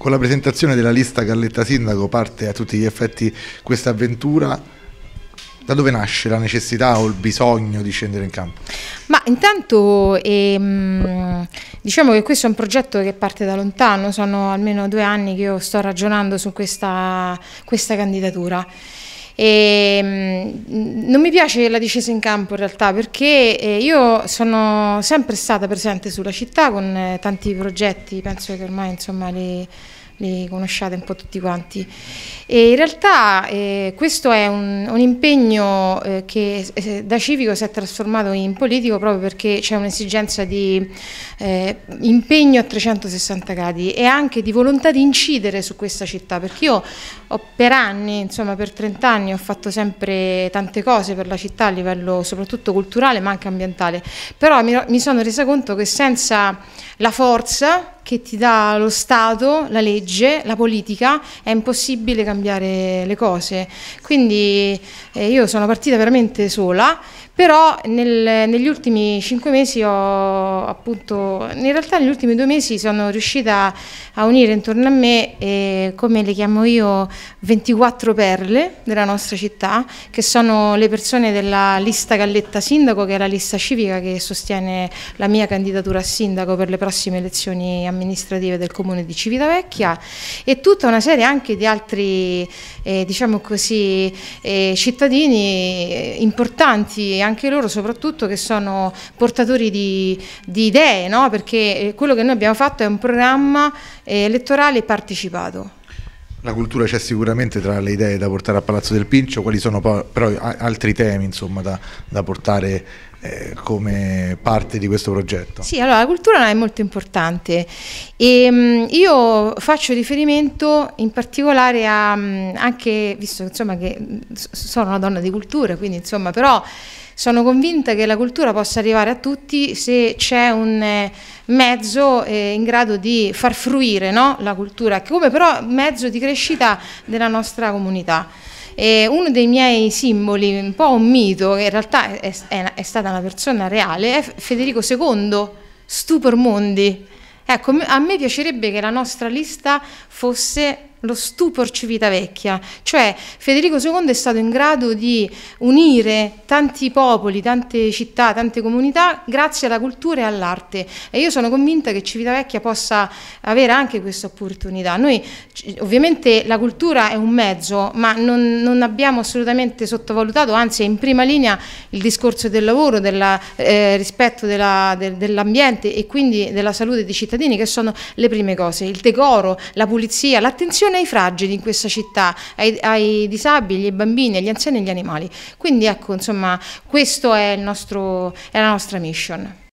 Con la presentazione della lista Galletta Sindaco parte a tutti gli effetti questa avventura. Da dove nasce la necessità o il bisogno di scendere in campo? Ma intanto ehm, diciamo che questo è un progetto che parte da lontano, sono almeno due anni che io sto ragionando su questa, questa candidatura. E, mm, non mi piace la discesa in campo in realtà perché eh, io sono sempre stata presente sulla città con eh, tanti progetti, penso che ormai insomma le li conosciate un po' tutti quanti. E in realtà eh, questo è un, un impegno eh, che eh, da civico si è trasformato in politico proprio perché c'è un'esigenza di eh, impegno a 360 gradi e anche di volontà di incidere su questa città, perché io ho, per anni, insomma per 30 anni ho fatto sempre tante cose per la città a livello soprattutto culturale ma anche ambientale, però mi, mi sono resa conto che senza la forza che ti dà lo Stato, la legge, la politica, è impossibile cambiare le cose. Quindi eh, io sono partita veramente sola, però nel, negli ultimi cinque mesi ho appunto, in realtà negli ultimi due mesi sono riuscita a unire intorno a me, eh, come le chiamo io, 24 perle della nostra città, che sono le persone della lista Galletta Sindaco, che è la lista civica che sostiene la mia candidatura a sindaco per le prossime elezioni amministrative del comune di Civitavecchia e tutta una serie anche di altri eh, diciamo così, eh, cittadini eh, importanti, anche loro soprattutto che sono portatori di, di idee, no? perché eh, quello che noi abbiamo fatto è un programma eh, elettorale partecipato. La cultura c'è sicuramente tra le idee da portare a Palazzo del Pincio, quali sono però altri temi insomma, da, da portare eh, come parte di questo progetto? Sì, allora la cultura è molto importante e ehm, mh, io faccio riferimento in particolare a mh, mm, anche, visto insomma, che mm, sono una donna di cultura, quindi insomma però sono convinta che la cultura possa arrivare a tutti se c'è un eh, mezzo eh, in grado di far fruire no? la cultura, come però mezzo di crescita della nostra comunità. E uno dei miei simboli, un po' un mito, che in realtà è, è, è stata una persona reale, è Federico II, Stupor Mondi. Ecco, a me piacerebbe che la nostra lista fosse lo stupor Civitavecchia, cioè Federico II è stato in grado di unire tanti popoli, tante città, tante comunità grazie alla cultura e all'arte e io sono convinta che Civitavecchia possa avere anche questa opportunità. Noi ovviamente la cultura è un mezzo ma non, non abbiamo assolutamente sottovalutato, anzi è in prima linea il discorso del lavoro, del eh, rispetto dell'ambiente e quindi della salute dei cittadini che sono le prime cose, il decoro, la pulizia, l'attenzione attenzione ai fragili in questa città, ai, ai disabili, ai bambini, agli anziani e agli animali. Quindi ecco, insomma, questa è, è la nostra mission.